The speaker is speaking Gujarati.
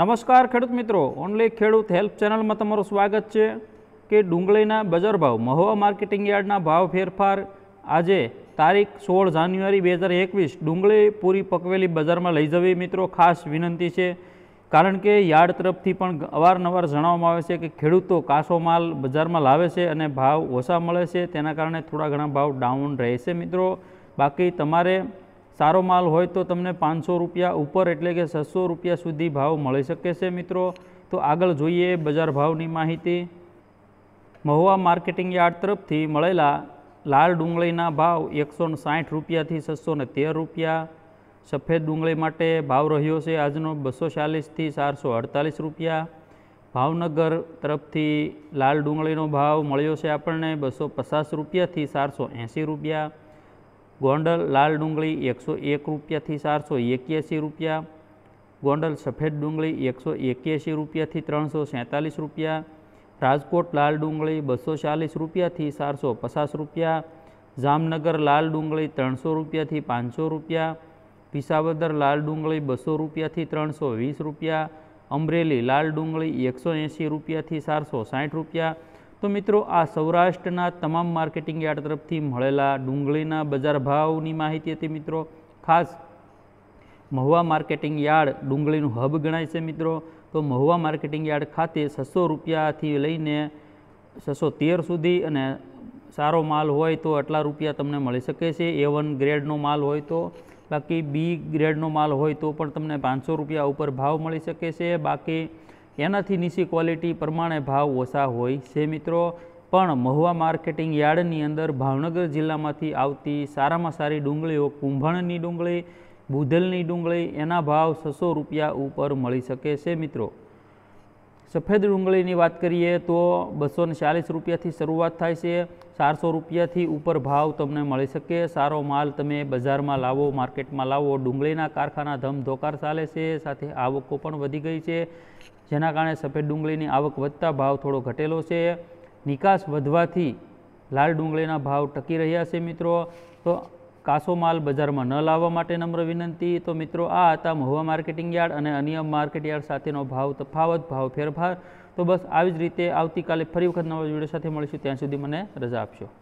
નમસ્કાર ખેડૂત મિત્રો ઓનલી ખેડૂત હેલ્પ ચેનલમાં તમારું સ્વાગત છે કે ડુંગળીના બજાર ભાવ મહુવા માર્કેટિંગ યાર્ડના ભાવ ફેરફાર આજે તારીખ સોળ જાન્યુઆરી બે હજાર એકવીસ ડુંગળી પૂરી પકવેલી બજારમાં લઈ જવી મિત્રો ખાસ વિનંતી છે કારણ કે યાર્ડ તરફથી પણ અવારનવાર જણાવવામાં આવે છે કે ખેડૂતો કાસો માલ બજારમાં લાવે છે અને ભાવ ઓછા મળે છે તેના કારણે થોડા ઘણા ભાવ ડાઉન રહેશે મિત્રો બાકી તમારે સારો માલ હોય તો તમને પાંચસો રૂપિયા ઉપર એટલે કે છસો રૂપિયા સુધી ભાવ મળી શકે છે મિત્રો તો આગળ જોઈએ બજાર ભાવની માહિતી મહુવા માર્કેટિંગ યાર્ડ તરફથી મળેલા લાલ ડુંગળીના ભાવ એકસો સાઠ રૂપિયાથી છસો ને તેર રૂપિયા સફેદ ડુંગળી માટે ભાવ રહ્યો છે આજનો બસો ચાલીસથી ચારસો અડતાલીસ રૂપિયા ભાવનગર તરફથી લાલ ડુંગળીનો ભાવ મળ્યો છે આપણને બસો પચાસ રૂપિયાથી ચારસો એંસી રૂપિયા गोडल लाल डूंगी एक सौ एक रुपया थी चार सौ एक रुपया गोडल सफेद डूंगी एक सौ एक रुपया थी तरह सौ सैंतालीस रुपया राजकोट लाल डूंगी बसो चालीस रुपया थी चार सौ पचास रुपया जामनगर लाल डूंगी तरह सौ रुपया थी पाँच सौ रुपया पिशावदर लाल डूंगी बसो रुपया थी तरह सौ वीस रुपया अमरेली लाल डूंगी एक सौ एशी रुपया थी चार सौ साठ रुपया તો મિત્રો આ સૌરાષ્ટ્રના તમામ માર્કેટિંગ યાર્ડ તરફથી મળેલા ડુંગળીના બજાર ભાવની માહિતી હતી મિત્રો ખાસ મહુવા માર્કેટિંગ યાર્ડ ડુંગળીનું હબ ગણાય છે મિત્રો તો મહુવા માર્કેટિંગ યાર્ડ ખાતે છસો રૂપિયાથી લઈને છસો તેર સુધી અને સારો માલ હોય તો આટલા રૂપિયા તમને મળી શકે છે એ વન ગ્રેડનો માલ હોય તો બાકી બી ગ્રેડનો માલ હોય તો પણ તમને પાંચસો રૂપિયા ઉપર ભાવ મળી શકે છે બાકી એનાથી નીચી ક્વોલિટી પ્રમાણે ભાવ ઓછા હોય છે મિત્રો પણ મહુવા માર્કેટિંગ યાર્ડની અંદર ભાવનગર જિલ્લામાંથી આવતી સારામાં સારી ડુંગળીઓ કુંભણની ડુંગળી બુધલની ડુંગળી એના ભાવ છસો રૂપિયા ઉપર મળી શકે છે મિત્રો સફેદ ડુંગળીની વાત કરીએ તો બસો ને ચાલીસ રૂપિયાથી શરૂઆત થાય છે ચારસો રૂપિયાથી ઉપર ભાવ તમને મળી શકે સારો માલ તમે બજારમાં લાવો માર્કેટમાં લાવો ડુંગળીના કારખાના ધમધોકાર ચાલે છે સાથે આવકો પણ વધી ગઈ છે જેના કારણે સફેદ ડુંગળીની આવક વધતા ભાવ થોડો ઘટેલો છે નિકાસ વધવાથી લાલ ડુંગળીના ભાવ ટકી રહ્યા છે મિત્રો તો કાસો માલ બજારમાં ન લાવવા માટે નમ્ર વિનંતી તો મિત્રો આ હતા મહુવા માર્કેટિંગ યાર્ડ અને અન્ય માર્કેટ યાર્ડ સાથેનો ભાવ તફાવત ભાવ ફેરફાર તો બસ આવી જ રીતે આવતીકાલે ફરી વખત નવા વિડીયો સાથે મળીશું ત્યાં સુધી મને રજા આપશો